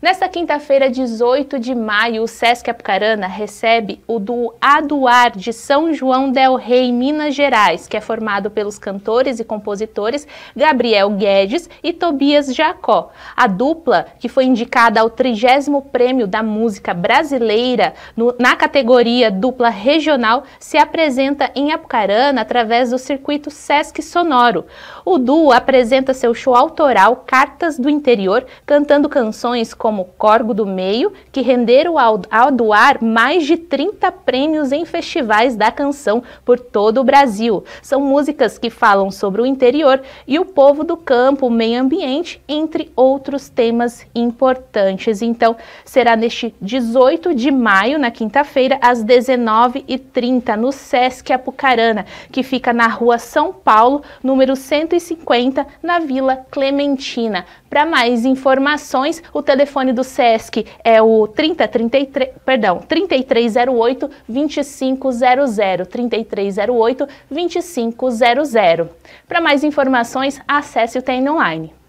Nesta quinta-feira, 18 de maio, o Sesc Apucarana recebe o duo Aduar de São João del Rei, Minas Gerais, que é formado pelos cantores e compositores Gabriel Guedes e Tobias Jacó. A dupla, que foi indicada ao 30 Prêmio da Música Brasileira no, na categoria Dupla Regional, se apresenta em Apucarana através do circuito Sesc Sonoro. O duo apresenta seu show autoral Cartas do Interior, cantando canções como como Corgo do Meio, que renderam ao, ao doar mais de 30 prêmios em festivais da canção por todo o Brasil. São músicas que falam sobre o interior e o povo do campo, o meio ambiente, entre outros temas importantes. Então, será neste 18 de maio, na quinta-feira, às 19h30, no Sesc Apucarana, que fica na rua São Paulo, número 150, na Vila Clementina. Para mais informações, o telefone telefone do SESC é o 3033, perdão, 3308 2500, 3308 2500. Para mais informações, acesse o TN Online.